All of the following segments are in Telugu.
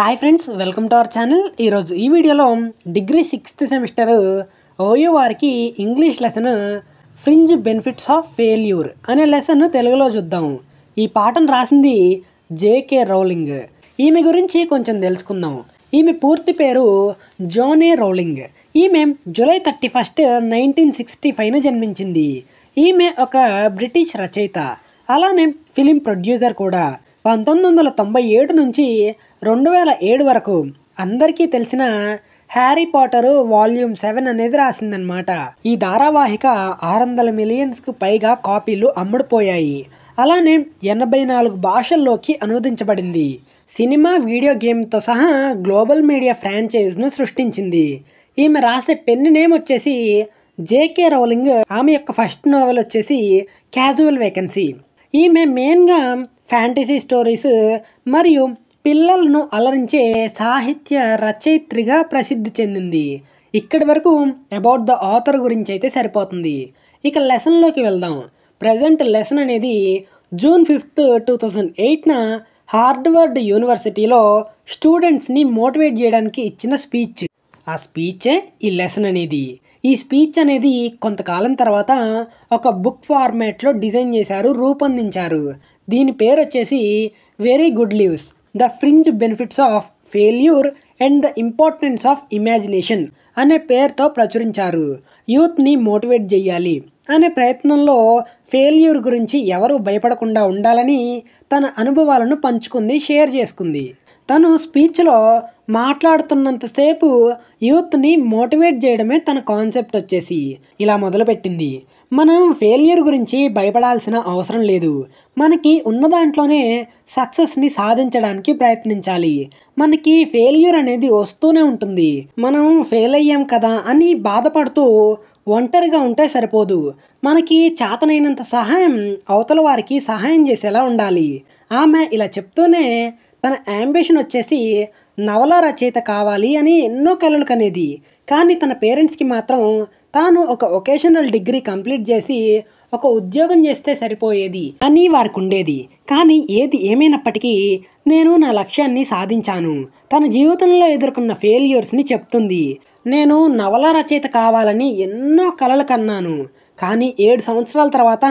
hi friends welcome to our channel ఈరోజు ఈ వీడియోలో డిగ్రీ సిక్స్త్ సెమిస్టర్ ఓయూ వారికి English lesson fringe benefits of failure అనే లెసన్ తెలుగులో చూద్దాం ఈ పాటను రాసింది జేకే రౌలింగ్ ఈమె గురించి కొంచెం తెలుసుకుందాం ఈమె పూర్తి పేరు జోనే రౌలింగ్ ఈమె July thirty first nineteen sixty ఫైవ్న జన్మించింది ఈమె ఒక బ్రిటిష్ రచయిత అలానే ఫిలిం ప్రొడ్యూసర్ కూడా పంతొమ్మిది వందల తొంభై ఏడు నుంచి రెండు వేల ఏడు వరకు అందరికీ తెలిసిన హ్యారీ పాటరు వాల్యూమ్ సెవెన్ అనేది రాసిందనమాట ఈ ధారావాహిక ఆరు వందల మిలియన్స్కు పైగా కాపీలు అమ్ముడుపోయాయి అలానే ఎనభై నాలుగు భాషల్లోకి అనువదించబడింది సినిమా వీడియో గేమ్తో సహా గ్లోబల్ మీడియా ఫ్రాంచైజ్ను సృష్టించింది ఈమె రాసే పెన్ నేమ్ వచ్చేసి జేకే రౌలింగ్ ఆమె యొక్క ఫస్ట్ నోవెల్ వచ్చేసి క్యాజువల్ వేకెన్సీ ఈమె మెయిన్గా ఫ్యాంటసీ స్టోరీస్ మరియు పిల్లలను అలరించే సాహిత్య రచయిత్రిగా ప్రసిద్ధి చెందింది ఇక్కడి వరకు అబౌట్ ద ఆథర్ గురించి అయితే సరిపోతుంది ఇక లెసన్లోకి వెళ్దాం ప్రజెంట్ లెసన్ అనేది జూన్ ఫిఫ్త్ టూ థౌజండ్ ఎయిట్న హార్డ్వర్డ్ యూనివర్సిటీలో స్టూడెంట్స్ని మోటివేట్ చేయడానికి ఇచ్చిన స్పీచ్ ఆ స్పీచే ఈ లెసన్ అనేది ఈ స్పీచ్ అనేది కొంతకాలం తర్వాత ఒక బుక్ ఫార్మాట్లో డిజైన్ చేశారు రూపొందించారు దీని పేరు వచ్చేసి very good lives the fringe benefits of failure and the importance of imagination అనే పేరుతో ప్రచురించారు యూత్ని మోటివేట్ చేయాలి అనే ప్రయత్నంలో ఫెయిల్యూర్ గురించి ఎవరు భయపడకుండా ఉండాలని తన అనుభవాలను పంచుకుంది షేర్ చేసుకుంది తను స్పీచ్లో మాట్లాడుతున్నంతసేపు యూత్ని మోటివేట్ చేయడమే తన కాన్సెప్ట్ వచ్చేసి ఇలా మొదలుపెట్టింది మనం ఫెయిల్యూర్ గురించి భయపడాల్సిన అవసరం లేదు మనకి ఉన్న దాంట్లోనే సక్సెస్ని సాధించడానికి ప్రయత్నించాలి మనకి ఫెయిల్యూర్ అనేది వస్తూనే ఉంటుంది మనం ఫెయిల్ అయ్యాం కదా అని బాధపడుతూ ఒంటరిగా ఉంటే సరిపోదు మనకి చేతనైనంత సహాయం అవతల వారికి సహాయం చేసేలా ఉండాలి ఆమె ఇలా చెప్తూనే తన యాంబిషన్ వచ్చేసి నవల రచయిత కావాలి అని ఎన్నో కలలు కనేది కానీ తన పేరెంట్స్కి మాత్రం తాను ఒక ఒకేషనల్ డిగ్రీ కంప్లీట్ చేసి ఒక ఉద్యోగం చేస్తే సరిపోయేది అని వారికి ఉండేది కానీ ఏది ఏమైనప్పటికీ నేను నా లక్ష్యాన్ని సాధించాను తన జీవితంలో ఎదుర్కొన్న ఫెయిల్యూర్స్ని చెప్తుంది నేను నవల రచయిత కావాలని ఎన్నో కలలు కన్నాను కానీ ఏడు సంవత్సరాల తర్వాత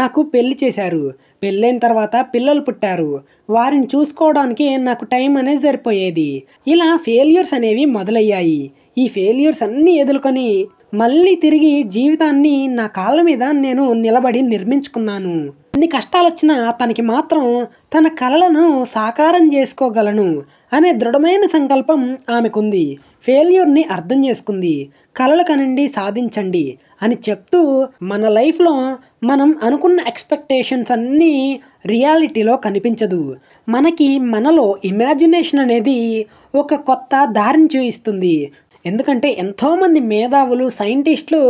నాకు పెళ్లి చేశారు పెళ్ళైన తర్వాత పిల్లలు పుట్టారు వారిని చూసుకోవడానికి నాకు టైం అనేది సరిపోయేది ఇలా ఫెయిల్యూర్స్ అనేవి మొదలయ్యాయి ఈ ఫెయిల్యూర్స్ అన్నీ ఎదుర్కొని మళ్ళీ తిరిగి జీవితాన్ని నా కాళ్ళ మీద నేను నిలబడి నిర్మించుకున్నాను ఎన్ని కష్టాలు వచ్చినా తనకి మాత్రం తన కళలను సాకారం చేసుకోగలను అనే దృఢమైన సంకల్పం ఆమెకుంది ఫెయిల్యూర్ని అర్థం చేసుకుంది కళలు కనండి సాధించండి అని చెప్తూ మన లైఫ్లో మనం అనుకున్న ఎక్స్పెక్టేషన్స్ అన్నీ రియాలిటీలో కనిపించదు మనకి మనలో ఇమాజినేషన్ అనేది ఒక కొత్త దారిని చూపిస్తుంది ఎందుకంటే ఎంతోమంది మేధావులు సైంటిస్టులు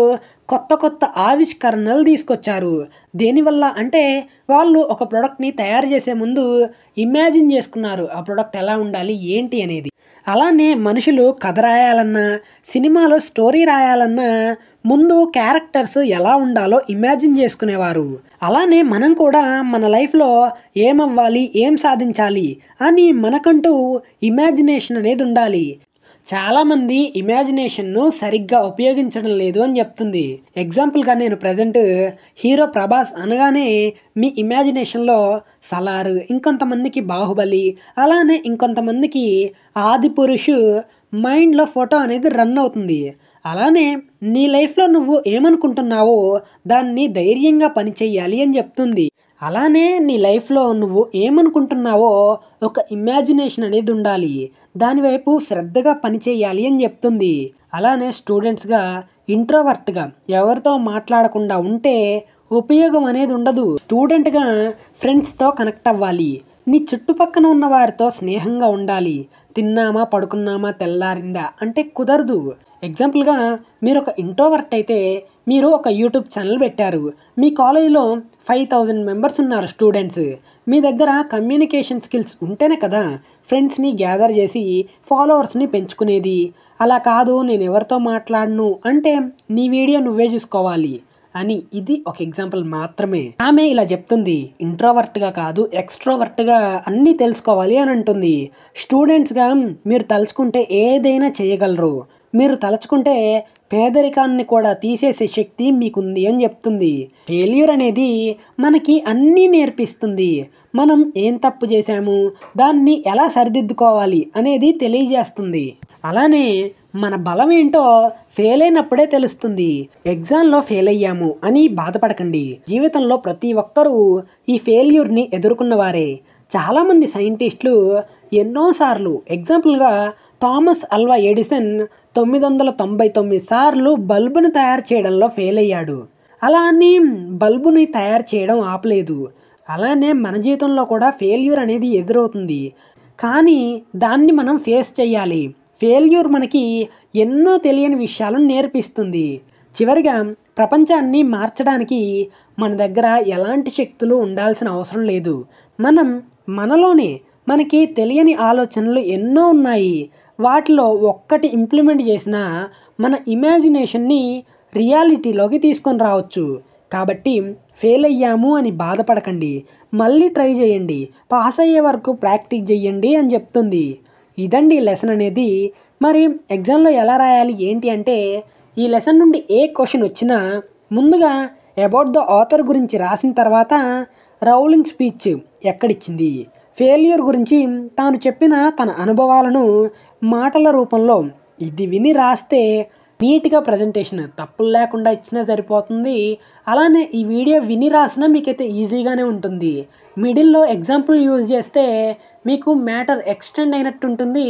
కొత్త కొత్త ఆవిష్కరణలు తీసుకొచ్చారు దేనివల్ల అంటే వాళ్ళు ఒక ప్రోడక్ట్ని తయారు చేసే ముందు ఇమాజిన్ చేసుకున్నారు ఆ ప్రోడక్ట్ ఎలా ఉండాలి ఏంటి అనేది అలానే మనుషులు కథ రాయాలన్నా సినిమాలో స్టోరీ రాయాలన్నా ముందు క్యారెక్టర్స్ ఎలా ఉండాలో ఇమాజిన్ చేసుకునేవారు అలానే మనం కూడా మన లైఫ్లో ఏమవ్వాలి ఏం సాధించాలి అని మనకంటూ ఇమాజినేషన్ అనేది ఉండాలి చాలామంది ఇమాజినేషన్ను సరిగ్గా ఉపయోగించడం లేదు అని చెప్తుంది ఎగ్జాంపుల్గా నేను ప్రజెంట్ హీరో ప్రభాస్ అనగానే మీ ఇమాజినేషన్లో సలారు ఇంకొంతమందికి బాహుబలి అలానే ఇంకొంతమందికి ఆది పురుషు మైండ్లో ఫోటో అనేది రన్ అవుతుంది అలానే నీ లైఫ్లో నువ్వు ఏమనుకుంటున్నావో దాన్ని ధైర్యంగా పనిచేయాలి అని చెప్తుంది అలానే నీ లైఫ్లో నువ్వు ఏమనుకుంటున్నావో ఒక ఇమాజినేషన్ అనేది ఉండాలి దానివైపు శ్రద్ధగా పనిచేయాలి అని చెప్తుంది అలానే స్టూడెంట్స్గా ఇంట్రోవర్ట్గా ఎవరితో మాట్లాడకుండా ఉంటే ఉపయోగం అనేది ఉండదు స్టూడెంట్గా ఫ్రెండ్స్తో కనెక్ట్ అవ్వాలి నీ చుట్టుపక్కన ఉన్న వారితో స్నేహంగా ఉండాలి తిన్నామా పడుకున్నామా తెల్లారిందా అంటే కుదరదు ఎగ్జాంపుల్గా మీరు ఒక ఇంట్రోవర్ట్ అయితే మీరు ఒక యూట్యూబ్ ఛానల్ పెట్టారు మీ కాలేజీలో ఫైవ్ థౌజండ్ మెంబర్స్ ఉన్నారు స్టూడెంట్స్ మీ దగ్గర కమ్యూనికేషన్ స్కిల్స్ ఉంటేనే కదా ఫ్రెండ్స్ని గ్యాదర్ చేసి ఫాలోవర్స్ని పెంచుకునేది అలా కాదు నేను ఎవరితో మాట్లాడను అంటే నీ వీడియో నువ్వే చూసుకోవాలి అని ఇది ఒక ఎగ్జాంపుల్ మాత్రమే ఆమె ఇలా చెప్తుంది ఇంట్రోవర్ట్ గా కాదు ఎక్స్ట్రోవర్ట్ గా అన్ని తెలుసుకోవాలి అని అంటుంది స్టూడెంట్స్ గా మీరు తలుచుకుంటే ఏదైనా చేయగలరు మీరు తలుచుకుంటే పేదరికాన్ని కూడా తీసేసే శక్తి మీకుంది అని చెప్తుంది ఫెయిల్యూర్ అనేది మనకి అన్నీ నేర్పిస్తుంది మనం ఏం తప్పు చేశాము దాన్ని ఎలా సరిదిద్దుకోవాలి అనేది తెలియజేస్తుంది అలానే మన బలం ఏంటో ఫెయిల్ అయినప్పుడే తెలుస్తుంది ఎగ్జామ్లో ఫెయిల్ అయ్యాము అని బాధపడకండి జీవితంలో ప్రతి ఒక్కరూ ఈ ఫెయిల్యూర్ని ఎదుర్కొన్నవారే చాలామంది సైంటిస్టులు ఎన్నోసార్లు ఎగ్జాంపుల్గా థామస్ అల్వా ఎడిసన్ తొమ్మిది వందల తొంభై తొమ్మిది సార్లు బల్బును తయారు చేయడంలో ఫెయిల్ అయ్యాడు అలానే బల్బుని తయారు చేయడం ఆపలేదు అలానే మన జీవితంలో కూడా ఫెయిల్యూర్ అనేది ఎదురవుతుంది కానీ దాన్ని మనం ఫేస్ చేయాలి ఫెయిల్యూర్ మనకి ఎన్నో తెలియని విషయాలను నేర్పిస్తుంది చివరిగా ప్రపంచాన్ని మార్చడానికి మన దగ్గర ఎలాంటి శక్తులు ఉండాల్సిన అవసరం లేదు మనం మనలోనే మనకి తెలియని ఆలోచనలు ఎన్నో ఉన్నాయి వాటిలో ఒక్కటి ఇంప్లిమెంట్ చేసిన మన ఇమాజినేషన్ని రియాలిటీలోకి తీసుకొని రావచ్చు కాబట్టి ఫెయిల్ అయ్యాము అని బాధపడకండి మళ్ళీ ట్రై చేయండి పాస్ అయ్యే వరకు ప్రాక్టీస్ చేయండి అని చెప్తుంది ఇదండి లెసన్ అనేది మరి ఎగ్జామ్లో ఎలా రాయాలి ఏంటి అంటే ఈ లెసన్ నుండి ఏ క్వశ్చన్ వచ్చినా ముందుగా అబౌట్ ద ఆథర్ గురించి రాసిన తర్వాత రౌలింగ్ స్పీచ్ ఎక్కడిచ్చింది ఫెయిల్యూర్ గురించి తాను చెప్పిన తన అనుభవాలను మాటల రూపంలో ఇది విని రాస్తే నీట్గా ప్రజెంటేషన్ తప్పులు లేకుండా ఇచ్చినా సరిపోతుంది అలానే ఈ వీడియో విని రాసినా మీకైతే ఈజీగానే ఉంటుంది మిడిల్లో ఎగ్జాంపుల్ యూజ్ చేస్తే మీకు మ్యాటర్ ఎక్స్టెండ్ అయినట్టు ఉంటుంది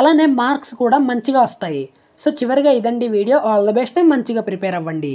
అలానే మార్క్స్ కూడా మంచిగా వస్తాయి సో చివరిగా ఇదండి వీడియో ఆల్ ద బెస్ట్ మంచిగా ప్రిపేర్ అవ్వండి